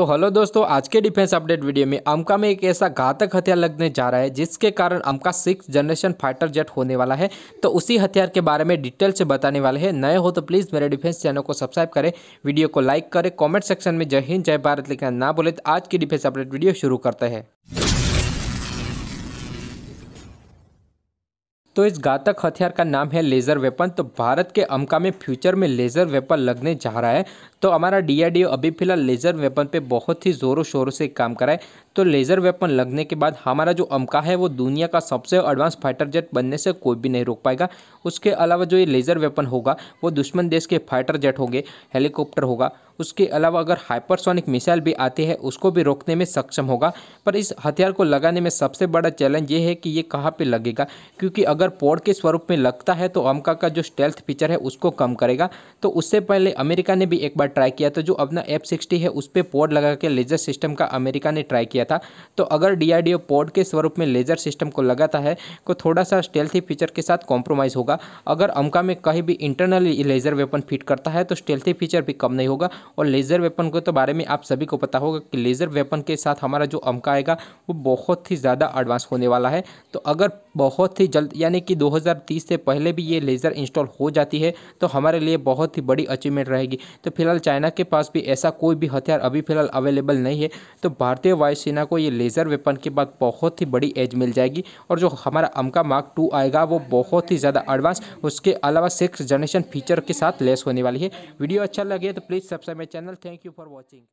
तो हेलो दोस्तों आज के डिफेंस अपडेट वीडियो में अमका में एक ऐसा घातक हथियार लगने जा रहा है जिसके कारण AMCA six generation fighter jet होने वाला है तो उसी हथियार के बारे में डिटेल से बताने वाले हैं नए हो तो प्लीज़ मेरे डिफेंस चैनल को सब्सक्राइब करें वीडियो को लाइक करें कॉमेंट सेक्शन में जय हिंद जय भारत लिखना ना बोले तो आज की डिफेंस अपडेट वीडियो शुरू करते हैं दोस्तों इस घातक हथियार का नाम है लेज़र वेपन तो भारत के अमका में फ्यूचर में लेज़र वेपन लगने जा रहा है तो हमारा डीआरडीओ अभी फिलहाल लेज़र वेपन पे बहुत ही ज़ोरों शोरों से काम है तो लेज़र वेपन लगने के बाद हमारा जो अमका है वो दुनिया का सबसे एडवांस फाइटर जेट बनने से कोई भी नहीं रोक पाएगा उसके अलावा जो ये लेज़र वेपन होगा वो दुश्मन देश के फाइटर जेट होंगे हेलीकॉप्टर होगा उसके अलावा अगर हाइपरसोनिक मिसाइल भी आती है उसको भी रोकने में सक्षम होगा पर इस हथियार को लगाने में सबसे बड़ा चैलेंज ये है कि ये कहाँ पर लगेगा क्योंकि अगर पोर्ट के स्वरूप में लगता है तो अमका का जो स्टेल्थ फीचर है उसको कम करेगा तो उससे पहले अमेरिका ने भी एक बार ट्राई किया था जो अपना एफ सिक्सटी है उस पर पोर्ट लगा के लेजर सिस्टम का अमेरिका ने ट्राई किया था तो अगर डी पोर्ट के स्वरूप में लेजर सिस्टम को लगाता है तो थोड़ा सा स्टेल्थी फीचर के साथ कॉम्प्रोमाइज़ होगा अगर अमका में कहीं भी इंटरनली लेजर वेपन फिट करता है तो स्टेल्थी फीचर भी कम नहीं होगा और लेज़र वेपन के तो बारे में आप सभी को पता होगा कि लेज़र वेपन के साथ हमारा जो अमका आएगा वो बहुत ही ज़्यादा एडवांस होने वाला है तो अगर बहुत ही जल्द यानी कि 2030 से पहले भी ये लेज़र इंस्टॉल हो जाती है तो हमारे लिए बहुत ही बड़ी अचीवमेंट रहेगी तो फिलहाल चाइना के पास भी ऐसा कोई भी हथियार अभी फिलहाल अवेलेबल नहीं है तो भारतीय वायुसेना को ये लेज़र वेपन के बाद बहुत ही बड़ी एज मिल जाएगी और जो हमारा अमका मार्क टू आएगा वो बहुत ही ज़्यादा एडवांस उसके अलावा सिक्स जनरेशन फीचर के साथ लेस होने वाली है वीडियो अच्छा लगे तो please subscribe my channel thank you for watching